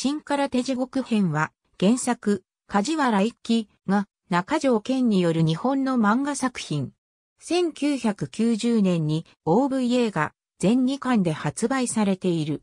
新空手地獄編は、原作、梶原一騎が中条健による日本の漫画作品。1990年に OV 映画全2巻で発売されている。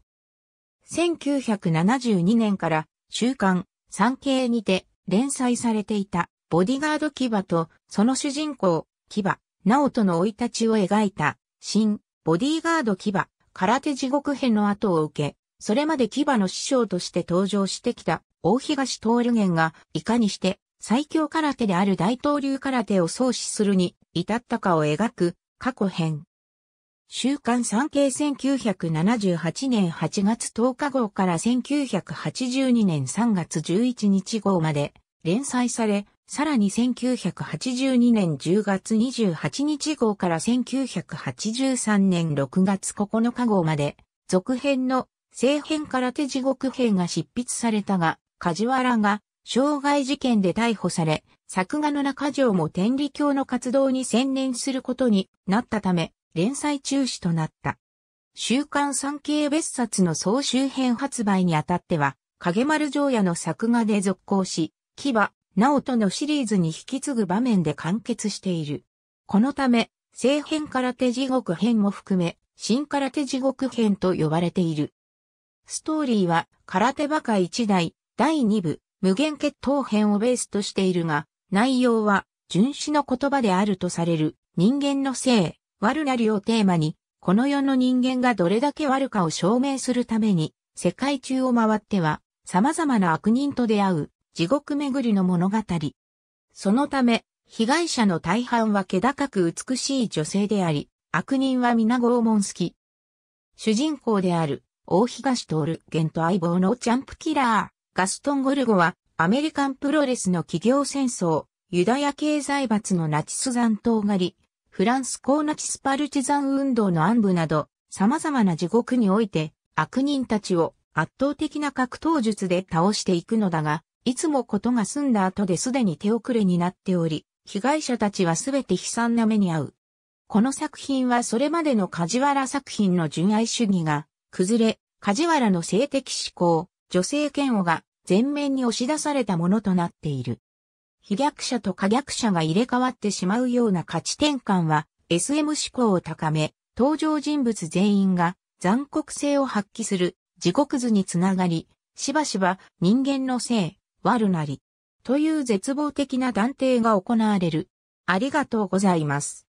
1972年から週刊産経にて連載されていたボディガードキバとその主人公キバ、ナオトの生い立ちを描いた新ボディガードキバ空手地獄編の後を受けそれまで牙の師匠として登場してきた大東徹源がいかにして最強空手である大東流空手を創始するに至ったかを描く過去編。週刊産経1978年8月10日号から1982年3月11日号まで連載され、さらに1982年10月28日号から1983年6月9日号まで続編の政変から手地獄編が執筆されたが、梶原が傷害事件で逮捕され、作画の中条も天理教の活動に専念することになったため、連載中止となった。週刊産経別冊の総集編発売にあたっては、影丸城也の作画で続行し、牙、直人のシリーズに引き継ぐ場面で完結している。このため、政変から手地獄編も含め、新から手地獄編と呼ばれている。ストーリーは、空手バカ一代、第2部、無限決闘編をベースとしているが、内容は、純子の言葉であるとされる、人間の性、悪なりをテーマに、この世の人間がどれだけ悪かを証明するために、世界中を回っては、様々な悪人と出会う、地獄巡りの物語。そのため、被害者の大半は気高く美しい女性であり、悪人は皆拷問好き。主人公である大東徹ント相棒のチャンプキラー、ガストン・ゴルゴは、アメリカンプロレスの企業戦争、ユダヤ系財閥のナチス残党狩り、フランス高ナチスパルチザン運動の暗部など、様々な地獄において、悪人たちを圧倒的な格闘術で倒していくのだが、いつもことが済んだ後ですでに手遅れになっており、被害者たちはすべて悲惨な目に遭う。この作品はそれまでの梶原作品の純愛主義が崩れ、梶原の性的思考、女性嫌悪が全面に押し出されたものとなっている。飛虐者と可逆者が入れ替わってしまうような価値転換は SM 思考を高め、登場人物全員が残酷性を発揮する時、刻図につながり、しばしば人間の性、悪なり、という絶望的な断定が行われる。ありがとうございます。